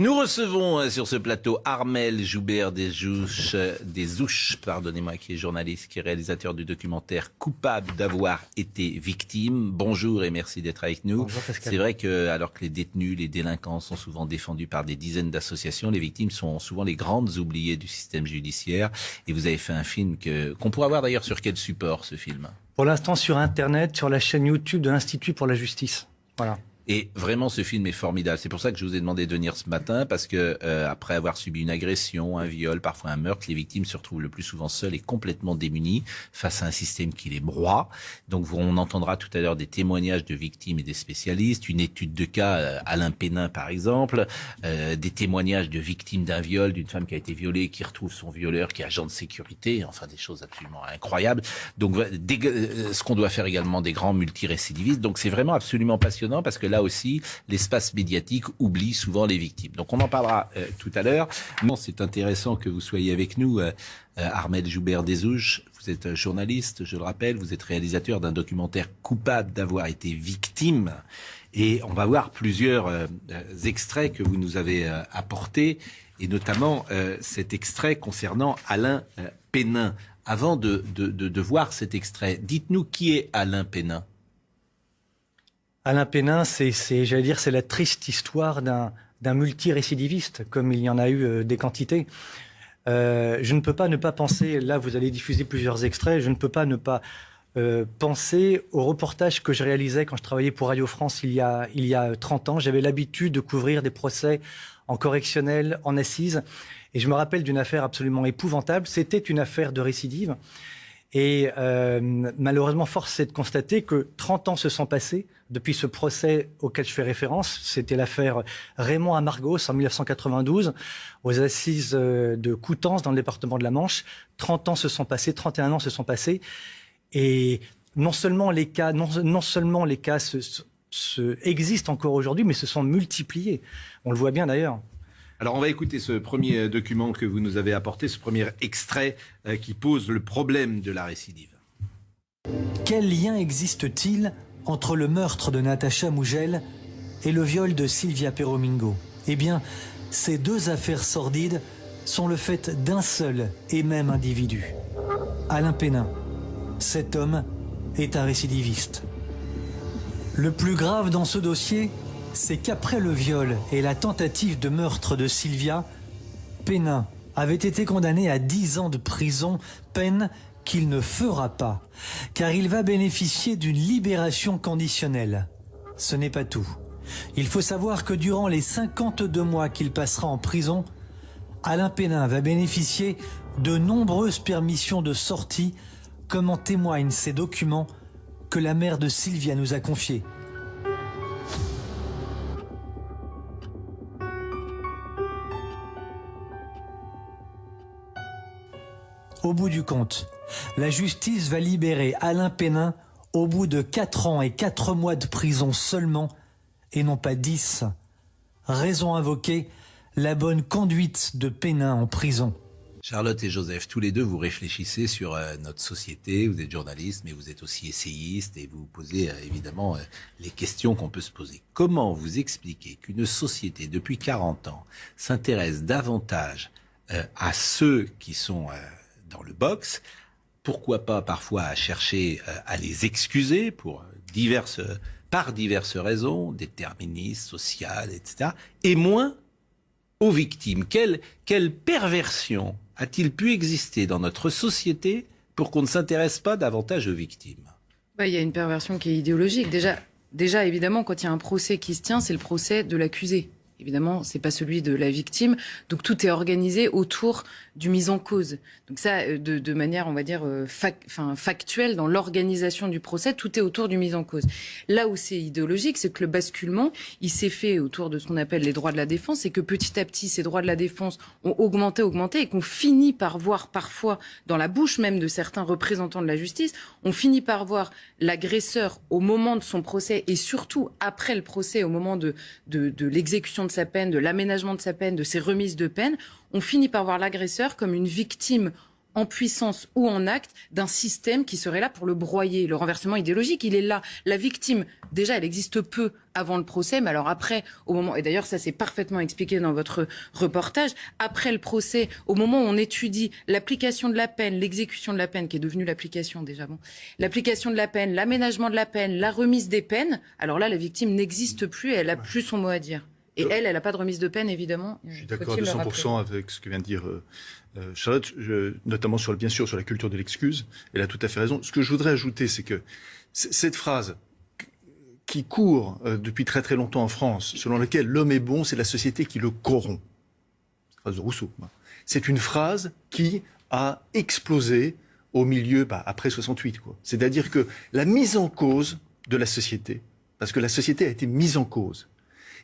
Nous recevons euh, sur ce plateau Armel Joubert des euh, des Ouches, pardonnez-moi, qui est journaliste, qui est réalisateur du documentaire Coupable d'avoir été victime. Bonjour et merci d'être avec nous. C'est vrai que, alors que les détenus, les délinquants sont souvent défendus par des dizaines d'associations, les victimes sont souvent les grandes oubliées du système judiciaire. Et vous avez fait un film que, qu'on pourra voir d'ailleurs sur quel support, ce film? Pour l'instant, sur Internet, sur la chaîne YouTube de l'Institut pour la justice. Voilà. Et vraiment, ce film est formidable. C'est pour ça que je vous ai demandé de venir ce matin, parce que euh, après avoir subi une agression, un viol, parfois un meurtre, les victimes se retrouvent le plus souvent seules et complètement démunies face à un système qui les broie. Donc, on entendra tout à l'heure des témoignages de victimes et des spécialistes, une étude de cas, euh, Alain Pénin par exemple, euh, des témoignages de victimes d'un viol, d'une femme qui a été violée, qui retrouve son violeur, qui est agent de sécurité, enfin des choses absolument incroyables. Donc, ce qu'on doit faire également des grands multirécidivistes. Donc, c'est vraiment absolument passionnant parce que là aussi, l'espace médiatique oublie souvent les victimes. Donc on en parlera euh, tout à l'heure. C'est intéressant que vous soyez avec nous. Euh, euh, Ahmed Armel Joubert Desouches, vous êtes journaliste, je le rappelle, vous êtes réalisateur d'un documentaire coupable d'avoir été victime. Et on va voir plusieurs extraits que vous nous avez apportés, et notamment cet extrait concernant Alain Pénin. Avant de voir cet extrait, dites-nous qui est Alain Pénin Alain Pénin, c'est, j'allais dire, c'est la triste histoire d'un, multi multirécidiviste, comme il y en a eu euh, des quantités. Euh, je ne peux pas ne pas penser, là vous allez diffuser plusieurs extraits, je ne peux pas ne pas euh, penser au reportage que je réalisais quand je travaillais pour Radio France il y a, il y a 30 ans. J'avais l'habitude de couvrir des procès en correctionnel, en assise, et je me rappelle d'une affaire absolument épouvantable. C'était une affaire de récidive, et malheureusement, force est de constater que 30 ans se sont passés depuis ce procès auquel je fais référence. C'était l'affaire Raymond Amargos en 1992, aux assises euh, de Coutances dans le département de la Manche. 30 ans se sont passés, 31 ans se sont passés. Et non seulement les cas, non, seulement les cas se, existent encore aujourd'hui, mais se sont multipliés. On le voit bien d'ailleurs. Alors on va écouter ce premier euh, document que vous nous avez apporté, ce premier extrait euh, qui pose le problème de la récidive. Quel lien existe-t-il entre le meurtre de Natacha Mougel et le viol de Sylvia Peromingo. Eh bien, ces deux affaires sordides sont le fait d'un seul et même individu, Alain Pénin. Cet homme est un récidiviste. Le plus grave dans ce dossier, c'est qu'après le viol et la tentative de meurtre de Sylvia, Pénin avait été condamné à 10 ans de prison, peine qu'il ne fera pas, car il va bénéficier d'une libération conditionnelle. Ce n'est pas tout. Il faut savoir que durant les 52 mois qu'il passera en prison, Alain Pénin va bénéficier de nombreuses permissions de sortie, comme en témoignent ces documents que la mère de Sylvia nous a confiés. Au bout du compte, la justice va libérer Alain Pénin au bout de 4 ans et 4 mois de prison seulement, et non pas 10. Raison invoquée, la bonne conduite de Pénin en prison. Charlotte et Joseph, tous les deux, vous réfléchissez sur euh, notre société, vous êtes journaliste, mais vous êtes aussi essayiste et vous posez euh, évidemment euh, les questions qu'on peut se poser. Comment vous expliquez qu'une société, depuis 40 ans, s'intéresse davantage à ceux qui sont dans le box pourquoi pas parfois à chercher euh, à les excuser pour diverses, par diverses raisons, déterministes, sociales, etc., et moins aux victimes. Quelle, quelle perversion a-t-il pu exister dans notre société pour qu'on ne s'intéresse pas davantage aux victimes bah, Il y a une perversion qui est idéologique. Déjà, déjà, évidemment, quand il y a un procès qui se tient, c'est le procès de l'accusé. Évidemment, c'est pas celui de la victime. Donc tout est organisé autour du mise en cause. Donc ça, euh, de, de manière, on va dire, euh, enfin, factuelle, dans l'organisation du procès, tout est autour du mise en cause. Là où c'est idéologique, c'est que le basculement, il s'est fait autour de ce qu'on appelle les droits de la défense, et que petit à petit, ces droits de la défense ont augmenté, augmenté, et qu'on finit par voir parfois, dans la bouche même de certains représentants de la justice, on finit par voir l'agresseur au moment de son procès, et surtout après le procès, au moment de, de, de l'exécution de sa peine, de l'aménagement de sa peine, de ses remises de peine, on finit par voir l'agresseur comme une victime en puissance ou en acte d'un système qui serait là pour le broyer. Le renversement idéologique, il est là. La victime, déjà, elle existe peu avant le procès, mais alors après, au moment, et d'ailleurs ça c'est parfaitement expliqué dans votre reportage, après le procès, au moment où on étudie l'application de la peine, l'exécution de la peine, qui est devenue l'application déjà, bon, l'application de la peine, l'aménagement de la peine, la remise des peines, alors là la victime n'existe plus et elle n'a plus son mot à dire. Et elle, elle n'a pas de remise de peine, évidemment. Je suis d'accord à 100 avec ce que vient de dire euh, euh, Charlotte, notamment sur, bien sûr sur la culture de l'excuse. Elle a tout à fait raison. Ce que je voudrais ajouter, c'est que cette phrase qui court euh, depuis très très longtemps en France, selon laquelle l'homme est bon, c'est la société qui le corrompt. phrase de Rousseau. Hein. C'est une phrase qui a explosé au milieu, bah, après 68. C'est-à-dire que la mise en cause de la société, parce que la société a été mise en cause,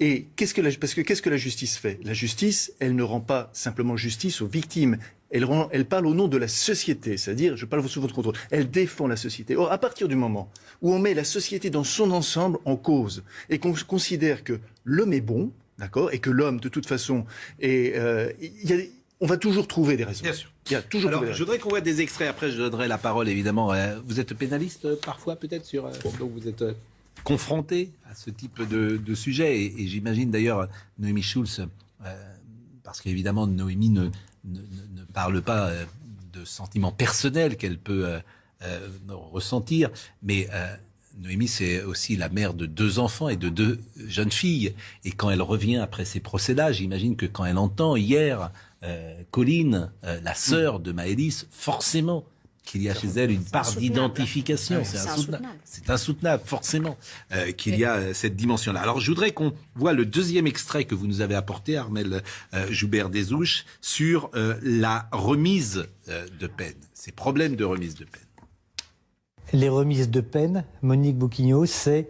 et qu'est-ce que la, parce que qu'est-ce que la justice fait La justice, elle ne rend pas simplement justice aux victimes. Elle, rend, elle parle au nom de la société, c'est-à-dire, je parle sous votre contrôle, elle défend la société. Or, à partir du moment où on met la société dans son ensemble en cause et qu'on considère que l'homme est bon, d'accord, et que l'homme, de toute façon, est, euh, on va toujours trouver des raisons. Bien sûr. Il y a toujours Alors, je voudrais qu'on voit des extraits. Après, je donnerai la parole, évidemment. Vous êtes pénaliste euh, parfois, peut-être sur. Euh, donc, vous êtes. Confrontée à ce type de, sujet. Et, j'imagine d'ailleurs Noémie Schulz, euh, parce qu'évidemment Noémie ne, ne, parle pas euh, de sentiments personnels qu'elle peut euh, ressentir, mais Noémie, c'est aussi la mère de deux enfants et de deux jeunes filles. Et quand elle revient après ces procès j'imagine que quand elle entend hier Colline, la sœur de Maëlys, forcément, qu'il y a chez elle une part d'identification. C'est insoutenable. C'est insoutenable, forcément, euh, qu'il y a euh, cette dimension-là. Alors, je voudrais qu'on voit le deuxième extrait que vous nous avez apporté, Armel euh, Joubert Desouches, sur la remise de peine, ces problèmes de remise de peine. Les remises de peine, Monique Bouquignot, c'est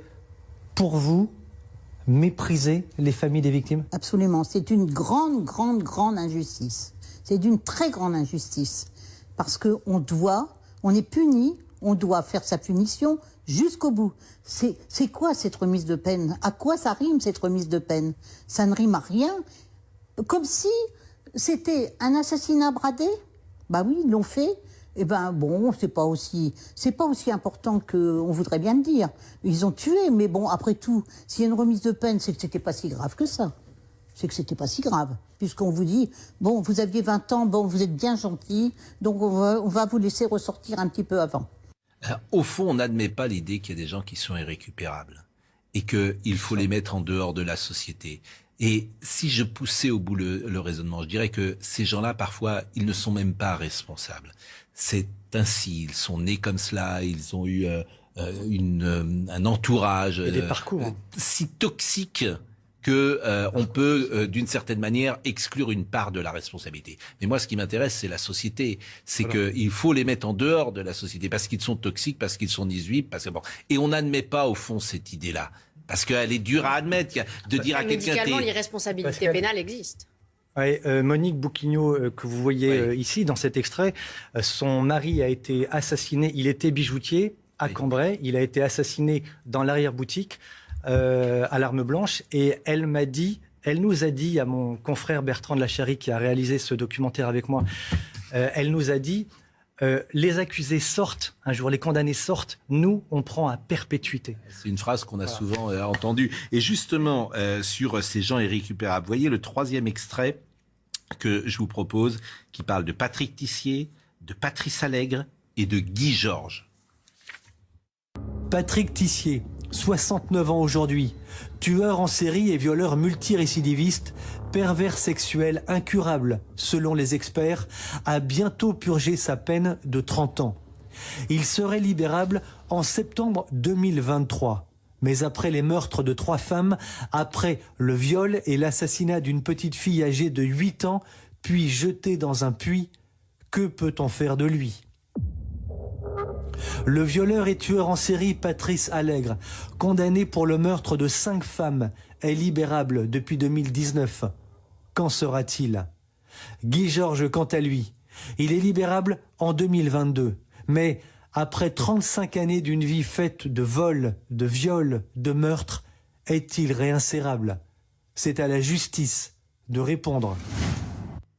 pour vous mépriser les familles des victimes Absolument. C'est une grande, grande, grande injustice. C'est d'une très grande injustice parce qu'on doit, on est puni, on doit faire sa punition jusqu'au bout. C'est quoi cette remise de peine À quoi ça rime cette remise de peine Ça ne rime à rien. Comme si c'était un assassinat bradé. Bah oui, ils l'ont fait. Eh ben bon, c'est pas aussi, c'est pas aussi important qu'on voudrait bien le dire. Ils ont tué, mais bon, après tout, s'il y a une remise de peine, c'est que c'était pas si grave que ça c'est que c'était pas si grave, puisqu'on vous dit bon, vous aviez 20 ans, bon, vous êtes bien gentil, donc on va, vous laisser ressortir un petit peu avant. Euh, au fond, on n'admet pas l'idée qu'il y a des gens qui sont irrécupérables et qu'il faut les mettre en dehors de la société. Et si je poussais au bout le, raisonnement, je dirais que ces gens-là, parfois, ils ne sont même pas responsables. C'est ainsi, ils sont nés comme cela, ils ont eu euh, euh, un entourage des parcours. si toxique que euh, on peut euh, d'une certaine manière exclure une part de la responsabilité. Mais moi, ce qui m'intéresse, c'est la société. C'est qu'il que faut les mettre en dehors de la société parce qu'ils sont toxiques, parce qu'ils sont 18, parce que Et on n'admet pas au fond cette idée-là parce qu'elle est dure à admettre de dire à quelqu'un. Médicalement, l'irresponsabilité pénale existe. Ouais, euh, Monique Bouquignot, que vous voyez ici dans cet extrait, son mari a été assassiné. Il était bijoutier à Cambrai. Il a été assassiné dans l'arrière-boutique. Euh, à l'arme blanche et elle m'a dit, elle nous a dit à mon confrère Bertrand de la Chérie qui a réalisé ce documentaire avec moi, euh, elle nous a dit euh, les accusés sortent un jour, les condamnés sortent, nous, on prend à perpétuité. C'est une phrase qu'on a souvent entendue. Et justement, sur ces gens irrécupérables, voyez le troisième extrait que je vous propose, qui parle de Patrick Tissier, de Patrice Allègre et de Guy Georges. Patrick Tissier, 69 ans aujourd'hui, tueur en série et violeur multirécidiviste, pervers sexuel incurable, selon les experts, a bientôt purgé sa peine de 30 ans. Il serait libérable en septembre 2023. Mais après les meurtres de trois femmes, après le viol et l'assassinat d'une petite fille âgée de 8 ans, puis jetée dans un puits, que peut-on faire de lui le violeur et tueur en série Patrice Allègre, condamné pour le meurtre de cinq femmes, est libérable depuis 2019. Qu'en sera-t-il Guy Georges, quant à lui, il est libérable en 2022. Mais après 35 années d'une vie faite de vols, de viols, de meurtres, est-il réinsérable C'est à la justice de répondre.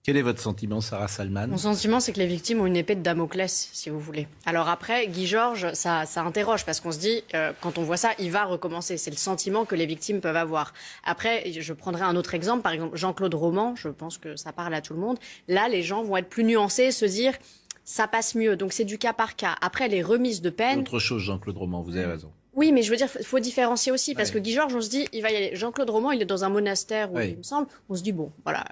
Quel est votre sentiment, Sarah Salman Mon sentiment, c'est que les victimes ont une épée de Damoclès, si vous voulez. Alors après, Guy Georges, ça, ça interroge, parce qu'on se dit, euh, quand on voit ça, il va recommencer. C'est le sentiment que les victimes peuvent avoir. Après, je prendrai un autre exemple, par exemple Jean-Claude Roman, je pense que ça parle à tout le monde. Là, les gens vont être plus nuancés, se dire, ça passe mieux. Donc c'est du cas par cas. Après, les remises de peine... Autre chose, Jean-Claude Roman, vous avez hmm. raison. Oui, mais je veux dire, faut différencier aussi parce que Guy Georges, on se dit, il va y aller. Jean-Claude Roman, il est dans un monastère, il me semble. On se dit bon, voilà.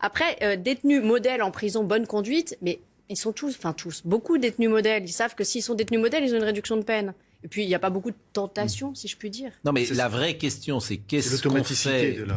Après, euh, détenus détenu modèle en prison, bonne conduite, mais ils sont tous, enfin tous, beaucoup détenus modèles. Ils savent que s'ils sont détenus modèles, ils ont une réduction de peine. Et puis, il n'y a pas beaucoup de tentations, mm. si je puis dire. Non, mais la vraie question, c'est qu'est-ce qu'on fait de, la...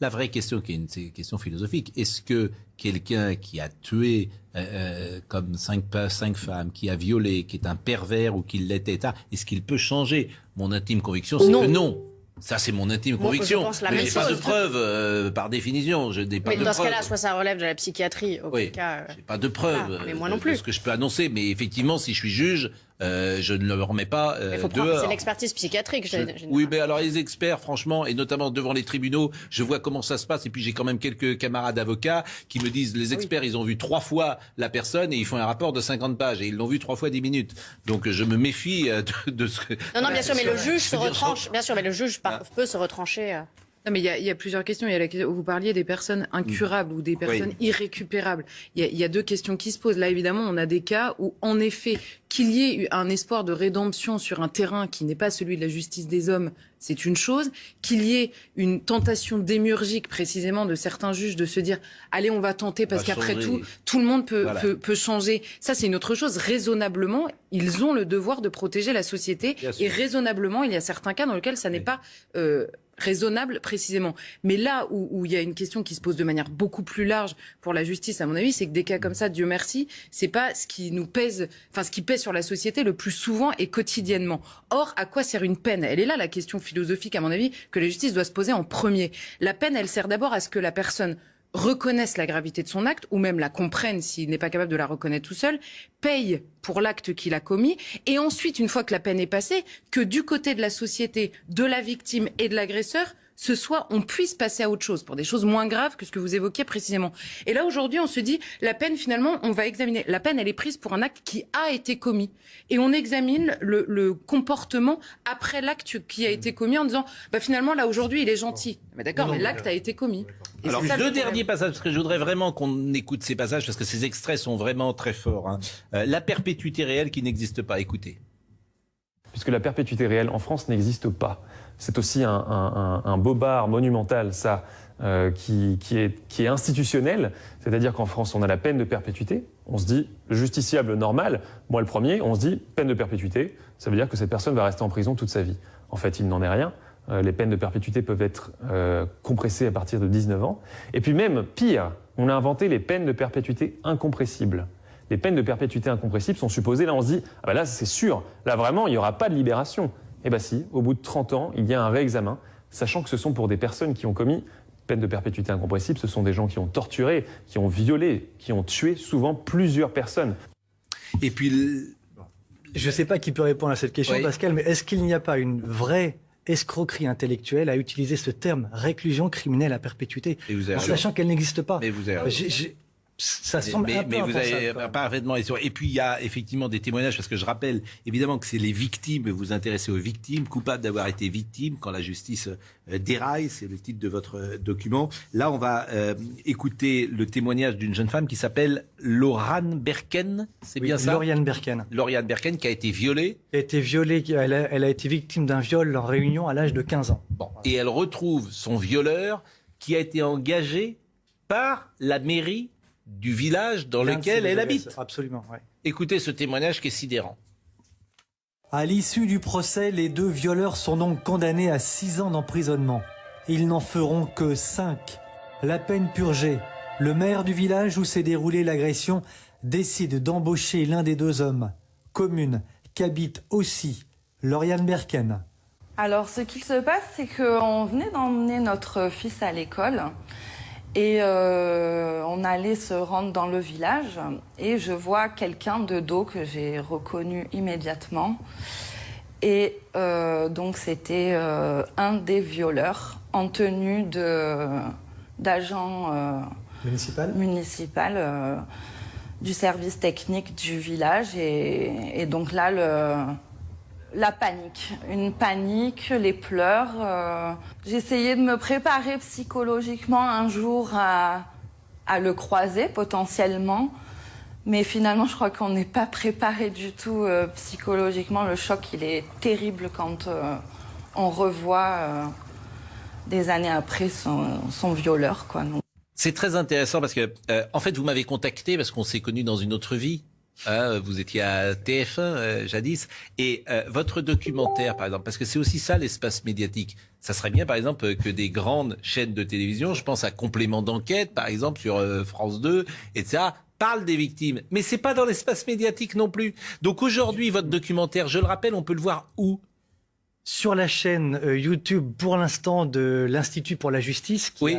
La vraie question, qui est une, question philosophique, est-ce que quelqu'un qui a tué euh, euh, comme cinq, cinq femmes, qui a violé, qui est un pervers ou qui l'était, est-ce qu'il peut changer Mon intime conviction, c'est que non. Ça, c'est mon intime conviction. Moi, je pense pas de preuve, euh, par définition. Je mais dans ce cas-là, soit ça relève de la psychiatrie. Auquel oui, cas, pas de preuve. mais moi non plus. ce que je peux annoncer. Mais effectivement, si je suis juge, euh, je ne le remets pas. Euh, c'est l'expertise psychiatrique. oui, mais alors les experts, franchement, et notamment devant les tribunaux, je vois comment ça se passe. Et puis j'ai quand même quelques camarades avocats qui me disent les experts, ils ont vu trois fois la personne et ils font un rapport de 50 pages et ils l'ont vu trois fois 10 minutes. Donc je me méfie euh, de, de ce. Non, non, bien sûr, mais le juge se retranche. Bien sûr, mais ah. le juge peut se retrancher. Euh mais il y, a, y, a plusieurs questions. Il y a la question, vous parliez des personnes incurables ou des personnes irrécupérables. Il y, a, y, a, deux questions qui se posent. Là, évidemment, on a des cas où, en effet, qu'il y ait eu un espoir de rédemption sur un terrain qui n'est pas celui de la justice des hommes, c'est une chose. Qu'il y ait une tentation démurgique, précisément, de certains juges de se dire allez, on va tenter parce qu'après tout, tout le monde peut, peut, changer. Ça, c'est une autre chose. Raisonnablement, ils ont le devoir de protéger la société. Et raisonnablement, il y a certains cas dans lesquels ça n'est pas. Euh, raisonnable précisément. Mais là où, il y a une question qui se pose de manière beaucoup plus large pour la justice, à mon avis, c'est que des cas comme ça, Dieu merci, c'est pas ce qui nous pèse, enfin ce qui pèse sur la société le plus souvent et quotidiennement. Or, à quoi sert une peine Elle est là la question philosophique, à mon avis, que la justice doit se poser en premier. La peine, elle sert d'abord à ce que la personne reconnaissent la gravité de son acte, ou même la comprennent s'il n'est pas capable de la reconnaître tout seul, paye pour l'acte qu'il a commis, et ensuite, une fois que la peine est passée, que du côté de la société, de la victime et de l'agresseur, ce soit, on puisse passer à autre chose, pour des choses moins graves que ce que vous évoquiez précisément. Et là, aujourd'hui, on se dit, la peine, finalement, on va examiner. La peine, elle est prise pour un acte qui a été commis. Et on examine le, comportement après l'acte qui a été commis en disant, bah, finalement, là, aujourd'hui, il est gentil. Mais d'accord, mais l'acte a été commis. Alors, deux derniers passages, parce que je voudrais vraiment qu'on écoute ces passages, parce que ces extraits sont vraiment très forts. Hein. Euh, la perpétuité réelle qui n'existe pas, écoutez. Puisque la perpétuité réelle en France n'existe pas. C'est aussi un, un, bobard monumental, ça, euh, qui, est, institutionnel. C'est-à-dire qu'en France, on a la peine de perpétuité. On se dit, le justiciable normal, moi le premier, on se dit, peine de perpétuité, ça veut dire que cette personne va rester en prison toute sa vie. En fait, il n'en est rien. Euh, les peines de perpétuité peuvent être euh, compressées à partir de 19 ans. Et puis même, pire, on a inventé les peines de perpétuité incompressibles les peines de perpétuité incompressibles sont supposées. Là, on se dit, ah ben là, c'est sûr, là vraiment, il n'y aura pas de libération. Eh bien si, au bout de 30 ans, il y a un réexamen, sachant que ce sont pour des personnes qui ont commis peine de perpétuité incompressible, ce sont des gens qui ont torturé, qui ont violé, qui ont tué souvent plusieurs personnes. Et puis, je ne sais pas qui peut répondre à cette question, Pascal, mais est-ce qu'il n'y a pas une vraie escroquerie intellectuelle à utiliser ce terme réclusion criminelle à perpétuité, en sachant qu'elle n'existe pas. vous avez... Euh, ça semble mais, un peu vous et puis il y a effectivement des témoignages parce que je rappelle évidemment que c'est les victimes vous intéressez aux victimes coupables d'avoir été victimes quand la justice euh, déraille c'est le titre de votre euh, document là on va euh, écouter le témoignage d'une jeune femme qui s'appelle Lauriane Berken c'est bien ça Lauriane Berken Lauriane Berken qui a été violée a été violée elle a, été victime d'un viol en réunion à l'âge de 15 ans bon et elle retrouve son violeur qui a été engagé par la mairie du village dans lequel elle habite. Absolument. Écoutez ce témoignage qui est sidérant. À l'issue du procès, les deux violeurs sont donc condamnés à six ans d'emprisonnement. Ils n'en feront que 5. La peine purgée. Le maire du village où s'est déroulée l'agression décide d'embaucher l'un des deux hommes, commune, qu'habite aussi Lauriane Berken. Alors ce qu'il se passe, c'est qu'on venait d'emmener notre fils à l'école. Et euh, on allait se rendre dans le village et je vois quelqu'un de dos que j'ai reconnu immédiatement. Et euh, donc c'était euh, un des violeurs en tenue de, d'agent municipal, du service technique du village. et donc là, le, la panique, une panique, les pleurs. Euh, J'essayais de me préparer psychologiquement un jour à, le croiser potentiellement, mais finalement je crois qu'on n'est pas préparé du tout euh, psychologiquement. Le choc, il est terrible quand euh, on revoit des années après son, son violeur. C'est très intéressant parce que, en fait, vous m'avez contacté parce qu'on s'est connu dans une autre vie. Hein, vous étiez à TF1 euh, jadis, et euh, votre documentaire, par exemple, parce que c'est aussi ça l'espace médiatique. Ça serait bien, par exemple, que des grandes chaînes de télévision, je pense à Complément d'enquête, par exemple sur euh, France 2, etc., parlent des victimes. Mais c'est pas dans l'espace médiatique non plus. Donc aujourd'hui, votre documentaire, je le rappelle, on peut le voir où sur la chaîne euh, YouTube pour l'instant de l'Institut pour la justice qui,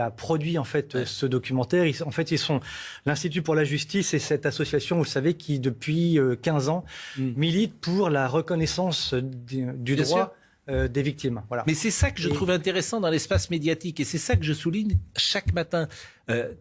a, produit en fait euh, ce documentaire. en fait, ils sont l'Institut pour la justice et cette association, vous le savez, qui depuis 15 euh, ans hmm. milite pour la reconnaissance du, droit. des victimes. Mais c'est ça que je trouve intéressant dans l'espace médiatique et c'est ça que je souligne chaque matin.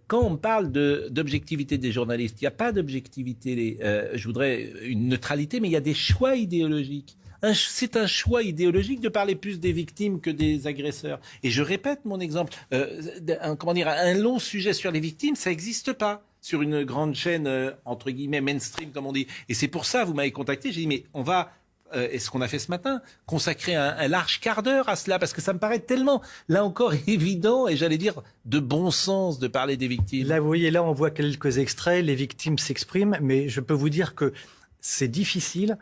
quand on parle d'objectivité des journalistes, il n'y a pas d'objectivité, je voudrais une neutralité, mais il y a des choix idéologiques c'est un choix idéologique de parler plus des victimes que des agresseurs. Et je répète mon exemple. Euh, un, comment dire, un long sujet sur les victimes, ça n'existe pas sur une grande chaîne euh, entre guillemets mainstream comme on dit. Et c'est pour ça vous m'avez contacté. J'ai dit mais on va est euh, et ce qu'on a fait ce matin, consacrer un large quart d'heure à cela, parce que ça me paraît tellement, là encore, évident, et j'allais dire, de bon sens de parler des victimes. Là, vous voyez, là, on voit quelques extraits, les victimes s'expriment, mais je peux vous dire que c'est difficile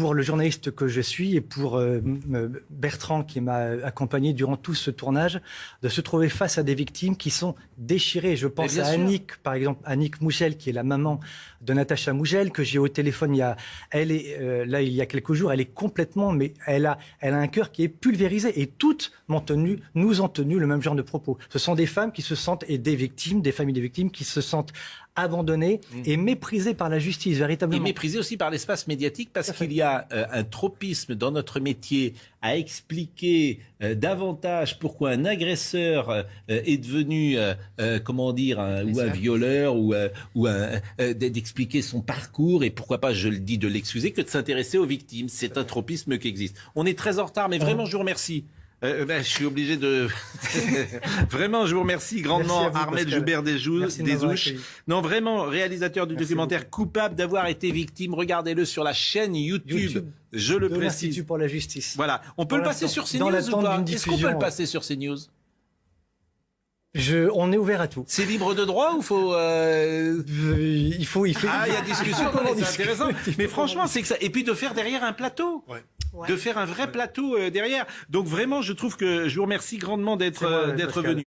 pour le journaliste que je suis et pour euh, euh, Bertrand qui m'a accompagné durant tout ce tournage, de se trouver face à des victimes qui sont déchirées. Je pense à Annick, par exemple, Annick Mougel, qui est la maman de Natacha Mougel, que j'ai au téléphone il y a, elle est, euh, là il y a quelques jours, elle est complètement, mais elle a, elle a un cœur qui est pulvérisé et toutes m'ont tenu, nous ont tenu le même genre de propos. Ce sont des femmes qui se sentent, et des victimes, des familles des victimes, qui se sentent abandonné mhm. et méprisé par la justice, véritablement. Et méprisé aussi par l'espace médiatique parce qu'il y a euh, un tropisme dans notre métier à expliquer euh, davantage pourquoi un agresseur euh, est devenu, comment dire, un, ou un violeur, ou, ou d'expliquer son parcours et pourquoi pas, je le dis, de l'excuser, que de s'intéresser aux victimes. C'est un tropisme qui existe. On est très en retard, mais ah. vraiment, je vous remercie. Euh, euh, ben, je suis obligé de. vraiment, je vous remercie grandement, Armel Joubert Desouches. Non, vraiment, réalisateur du documentaire coupable d'avoir été victime. Regardez-le sur la chaîne YouTube. je le précise. pour la justice. Voilà. On peut le passer sur CNews ou pas Est-ce qu'on peut le passer sur CNews je, on est ouvert à tout. C'est libre de droit ou faut euh, il faut il faut. Ah, il y a discussion. c'est intéressant. Mais franchement, c'est que ça. Et puis de faire derrière un plateau de faire un vrai plateau euh, derrière. Donc vraiment, je trouve que je vous remercie grandement d'être euh, d'être venu.